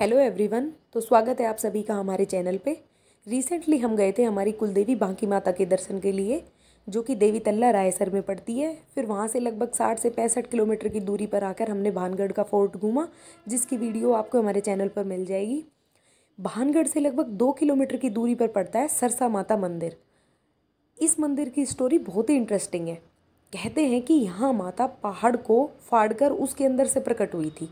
hello everyone तो स्वागत है आप सभी का हमारे चैनल पे रिसेंटली हम गए थे हमारी कुलदेवी बांकी माता के दर्शन के लिए जो कि देवी तल्ला रायसर में पड़ती है फिर वहाँ से लगभग साठ से पैंसठ किलोमीटर की दूरी पर आकर हमने भानगढ़ का फोर्ट घूमा जिसकी वीडियो आपको हमारे चैनल पर मिल जाएगी भानगढ़ से लगभग दो किलोमीटर की दूरी पर पड़ता है सरसा माता मंदिर इस मंदिर की स्टोरी बहुत ही इंटरेस्टिंग है कहते हैं कि यहाँ माता पहाड़ को फाड़कर उसके अंदर से प्रकट हुई थी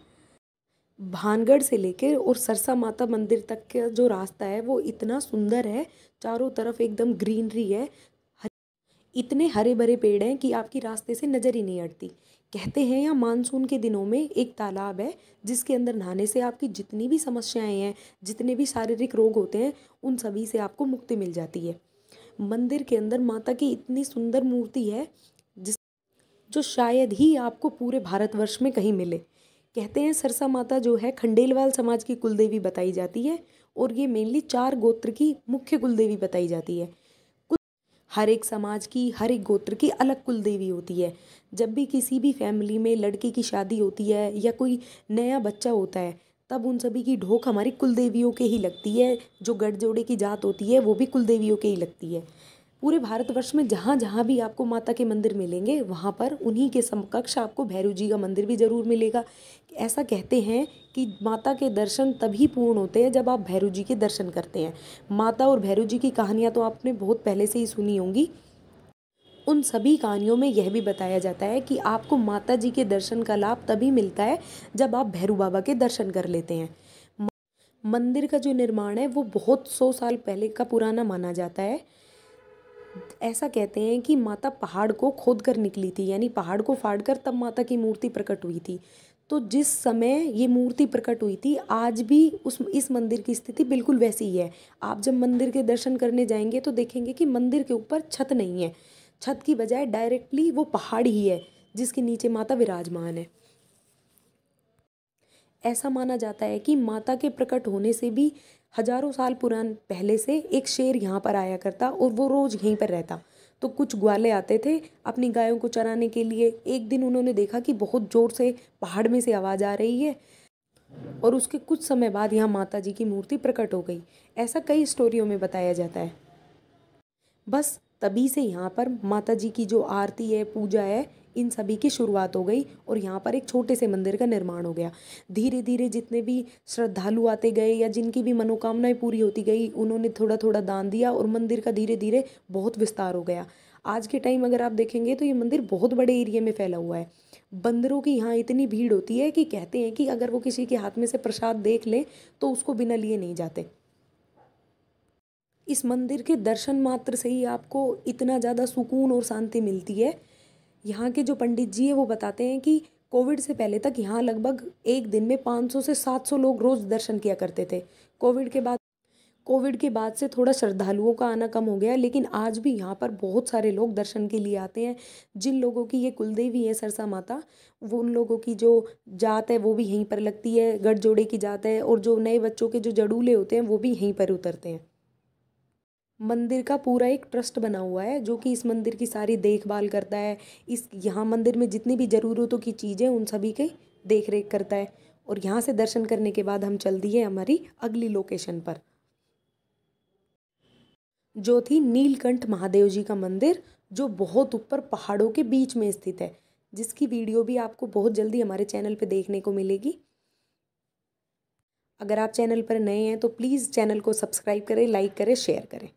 भानगढ़ से लेकर और सरसा माता मंदिर तक का जो रास्ता है वो इतना सुंदर है चारों तरफ एकदम ग्रीनरी है इतने हरे भरे पेड़ हैं कि आपकी रास्ते से नज़र ही नहीं हटती कहते हैं यहाँ मानसून के दिनों में एक तालाब है जिसके अंदर नहाने से आपकी जितनी भी समस्याएं हैं जितने भी शारीरिक रोग होते हैं उन सभी से आपको मुक्ति मिल जाती है मंदिर के अंदर माता की इतनी सुंदर मूर्ति है जिस जो शायद ही आपको पूरे भारतवर्ष में कहीं मिले कहते हैं सरसा माता जो है खंडेलवाल समाज की कुलदेवी बताई जाती है और ये मेनली चार गोत्र की मुख्य कुलदेवी बताई जाती है हर एक समाज की हर एक गोत्र की अलग कुल देवी होती है जब भी किसी भी फैमिली में लड़के की शादी होती है या कोई नया बच्चा होता है तब उन सभी की ढोक हमारी कुलदेवियों के ही लगती है जो गठजोड़े की जात होती है वो भी कुलदेवियों के ही लगती है पूरे भारतवर्ष में जहाँ जहाँ भी आपको माता के मंदिर मिलेंगे वहाँ पर उन्हीं के समकक्ष आपको भैरव जी का मंदिर भी ज़रूर मिलेगा ऐसा कहते हैं कि माता के दर्शन तभी पूर्ण होते हैं जब आप भैरव जी के दर्शन करते हैं माता और भैरव जी की कहानियाँ तो आपने बहुत पहले से ही सुनी होंगी उन सभी कहानियों में यह भी बताया जाता है कि आपको माता जी के दर्शन का लाभ तभी मिलता है जब आप भैरू बाबा के दर्शन कर लेते हैं मंदिर का जो निर्माण है वो बहुत सौ साल पहले का पुराना माना जाता है ऐसा कहते हैं कि माता पहाड़ को खोद कर निकली थी यानी पहाड़ को फाड़ कर तब माता की मूर्ति प्रकट हुई थी तो जिस समय ये मूर्ति प्रकट हुई थी आज भी उस इस मंदिर की स्थिति बिल्कुल वैसी ही है आप जब मंदिर के दर्शन करने जाएंगे तो देखेंगे कि मंदिर के ऊपर छत नहीं है छत की बजाय डायरेक्टली वो पहाड़ ही है जिसके नीचे माता विराजमान है ऐसा माना जाता है कि माता के प्रकट होने से भी हजारों साल पुरान पहले से एक शेर यहाँ पर आया करता और वो रोज़ यहीं पर रहता तो कुछ ग्वाले आते थे अपनी गायों को चराने के लिए एक दिन उन्होंने देखा कि बहुत ज़ोर से पहाड़ में से आवाज़ आ रही है और उसके कुछ समय बाद यहाँ माता जी की मूर्ति प्रकट हो गई ऐसा कई स्टोरियों में बताया जाता है बस तभी से यहाँ पर माता जी की जो आरती है पूजा है इन सभी की शुरुआत हो गई और यहाँ पर एक छोटे से मंदिर का निर्माण हो गया धीरे धीरे जितने भी श्रद्धालु आते गए या जिनकी भी मनोकामनाएं पूरी होती गई उन्होंने थोड़ा थोड़ा दान दिया और मंदिर का धीरे धीरे बहुत विस्तार हो गया आज के टाइम अगर आप देखेंगे तो ये मंदिर बहुत बड़े एरिया में फैला हुआ है बंदरों की यहाँ इतनी भीड़ होती है कि कहते हैं कि अगर वो किसी के हाथ में से प्रसाद देख लें तो उसको बिना लिए नहीं जाते इस मंदिर के दर्शन मात्र से ही आपको इतना ज़्यादा सुकून और शांति मिलती है यहाँ के जो पंडित जी हैं वो बताते हैं कि कोविड से पहले तक यहाँ लगभग एक दिन में 500 से 700 लोग रोज़ दर्शन किया करते थे कोविड के बाद कोविड के बाद से थोड़ा श्रद्धालुओं का आना कम हो गया लेकिन आज भी यहाँ पर बहुत सारे लोग दर्शन के लिए आते हैं जिन लोगों की ये कुलदेवी है सरसा माता वो उन लोगों की जो जात है वो भी यहीं पर लगती है गठजोड़े की जात है और जो नए बच्चों के जो जड़ूले होते हैं वो भी यहीं पर उतरते हैं मंदिर का पूरा एक ट्रस्ट बना हुआ है जो कि इस मंदिर की सारी देखभाल करता है इस यहाँ मंदिर में जितनी भी ज़रूरतों की चीज़ें उन सभी की देख रेख करता है और यहाँ से दर्शन करने के बाद हम चल दिए हमारी अगली लोकेशन पर जो थी नीलकंठ महादेव जी का मंदिर जो बहुत ऊपर पहाड़ों के बीच में स्थित है जिसकी वीडियो भी आपको बहुत जल्दी हमारे चैनल पे देखने को मिलेगी अगर आप चैनल पर नए हैं तो प्लीज़ चैनल को सब्सक्राइब करें लाइक करें शेयर करें